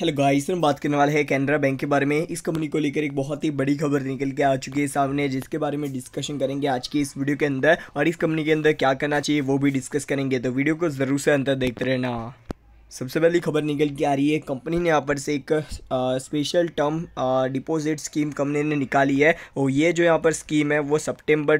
hello guys हम बात करने वाले हैं कैनरा बैंक के बारे में इस कंपनी को लेकर एक बहुत ही बड़ी खबर निकल के आ चुकी है सामने जिसके बारे में डिस्कशन करेंगे आज की इस वीडियो के अंदर और इस कंपनी के अंदर क्या करना चाहिए वो भी डिस्कस करेंगे तो वीडियो को ज़रूर से अंतर देखते रहना सबसे पहली खबर निकल के आ रही है कंपनी ने यहाँ पर से एक आ, special term deposit scheme company ने निकाली है और ये जो यहाँ पर स्कीम है वो सितंबर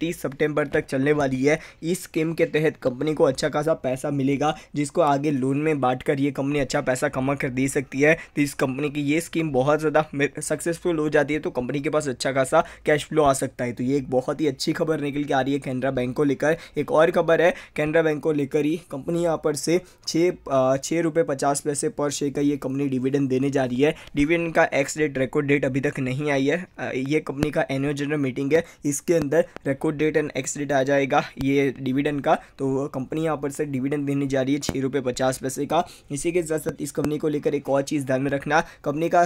तीस सितंबर तक चलने वाली है इस स्कीम के तहत कंपनी को अच्छा खासा पैसा मिलेगा जिसको आगे लोन में बांट कर ये कंपनी अच्छा पैसा कमा कर दे सकती है तो इस कंपनी की ये स्कीम बहुत ज़्यादा सक्सेसफुल हो जाती है तो कंपनी के पास अच्छा खासा कैश फ्लो आ सकता है तो ये एक बहुत ही अच्छी खबर निकल के आ रही है कैनरा बैंक को लेकर एक और खबर है कैनरा बैंक को लेकर ही कंपनी यहाँ पर से छः छः रुपये पचास पैसे पर शेयर का ये कंपनी डिविडेंड देने जा रही है डिविडेंड का एक्स डेट रिकॉर्ड डेट अभी तक नहीं आई है ये कंपनी का एनुअल जनरल मीटिंग है इसके अंदर record date and ex date आ जाएगा ये डिविडेंड का तो कंपनी यहाँ पर से डिविडेंड देने जा रही है छः रुपये पचास पैसे का इसी के साथ साथ इस कंपनी को लेकर एक और चीज़ ध्यान में रखना कंपनी का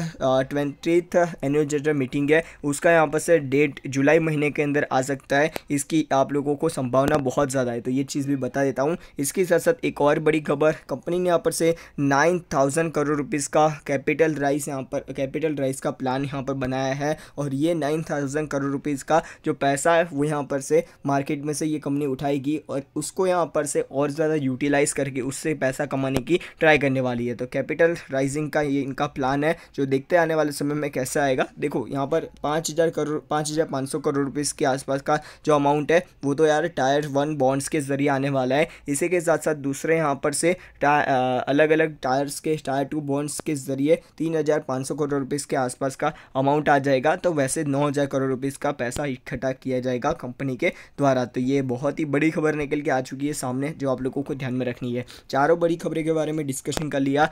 ट्वेंटी एनुअल जनरल मीटिंग है उसका यहाँ पर से डेट जुलाई महीने के अंदर आ सकता है इसकी आप लोगों को संभावना बहुत ज़्यादा है तो ये चीज़ भी बता देता हूँ इसके साथ साथ एक और बड़ी खबर कंपनी कंपनी ने यहाँ पर से नाइन थाउजेंड करोड़ रुपीस का कैपिटल राइस यहाँ पर कैपिटल राइस का प्लान यहाँ पर बनाया है और ये नाइन थाउजेंड करोड़ रुपीस का जो पैसा है वो यहाँ पर से मार्केट में से ये कंपनी उठाएगी और उसको यहाँ पर से और ज़्यादा यूटिलाइज़ करके उससे पैसा कमाने की ट्राई करने वाली है तो कैपिटल राइजिंग का ये इनका प्लान है जो देखते आने वाले समय में कैसा आएगा देखो यहाँ पर पाँच करोड़ पाँच हज़ार पाँच सौ करोड़ रुपीज़ के आसपास का जो अमाउंट है वो तो यार टायर वन बॉन्ड्स के ज़रिए आने वाला है इसी के साथ साथ दूसरे यहाँ पर से टायर अलग अलग टायर्स के टायर टू बॉन्ड्स के ज़रिए तीन हज़ार पाँच सौ करोड़ रुपीज़ के आसपास का अमाउंट आ जाएगा तो वैसे नौ हज़ार करोड़ रुपीज़ का पैसा इकट्ठा किया जाएगा कंपनी के द्वारा तो ये बहुत ही बड़ी खबर निकल के आ चुकी है सामने जो आप लोगों को ध्यान में रखनी है चारों बड़ी खबरें के बारे में डिस्कशन कर लिया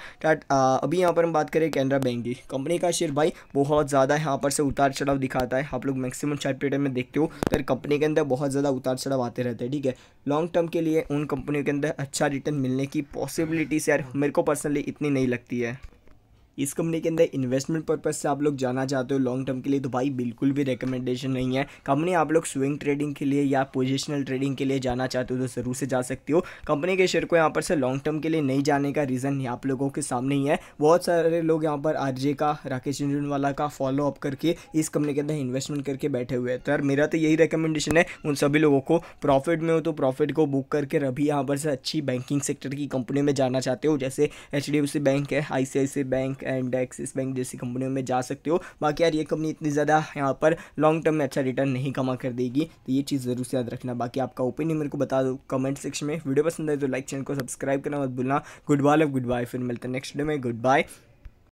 अभी यहाँ पर हम बात करें कैनरा बैंक की कंपनी का शेयर भाई बहुत ज़्यादा यहाँ पर से उतार चढ़ाव दिखाता है आप लोग मैक्सिमम चार्ट पेटर में देखते हो तो कंपनी के अंदर बहुत ज़्यादा उतार चढ़ाव आते रहते हैं ठीक है लॉन्ग टर्म के लिए उन कंपनियों के अंदर अच्छा रिटर्न मिलने की पॉसिबिलिटी कैपेबिलिटीज यार मेरे को पर्सनली इतनी नहीं लगती है इस कंपनी के अंदर इन्वेस्टमेंट पर्पज से आप लोग जाना चाहते हो लॉन्ग टर्म के लिए तो भाई बिल्कुल भी रिकमेंडेशन नहीं है कंपनी आप लोग स्विंग ट्रेडिंग के लिए या पोजिशनल ट्रेडिंग के लिए जाना चाहते हो तो ज़रूर से जा सकती हो कंपनी के शेयर को यहाँ पर से लॉन्ग टर्म के लिए नहीं जाने का रीज़न आप लोगों के सामने ही है बहुत सारे लोग यहाँ पर आर का राकेश झुंझुनवाला का फॉलो अप करके इस कंपनी के अंदर इन्वेस्टमेंट करके बैठे हुए हैं तो यार मेरा तो यही रिकमेंडेशन है उन सभी लोगों को प्रॉफिट में हो तो प्रॉफिट को बुक करके अभी यहाँ पर से अच्छी बैंकिंग सेक्टर की कंपनी में जाना चाहते हो जैसे एच बैंक है I bank and Axis bank जैसी कंपनियों में जा सकते हो बाकी यार ये कंपनी इतनी ज़्यादा यहाँ पर लॉन्ग टर्म में अच्छा रिटर्न नहीं कमा कर देगी तो ये चीज़ ज़रूर से याद रखना बाकी आपका ओपिनियन मेरे को बता दो कमेंट सेक्शन में वीडियो पसंद आए तो लाइक चैनल को सब्सक्राइब करना मत भूलना गुड बाय गुड बाय फिर मिलते हैं नेक्स्ट डे में गुड बाय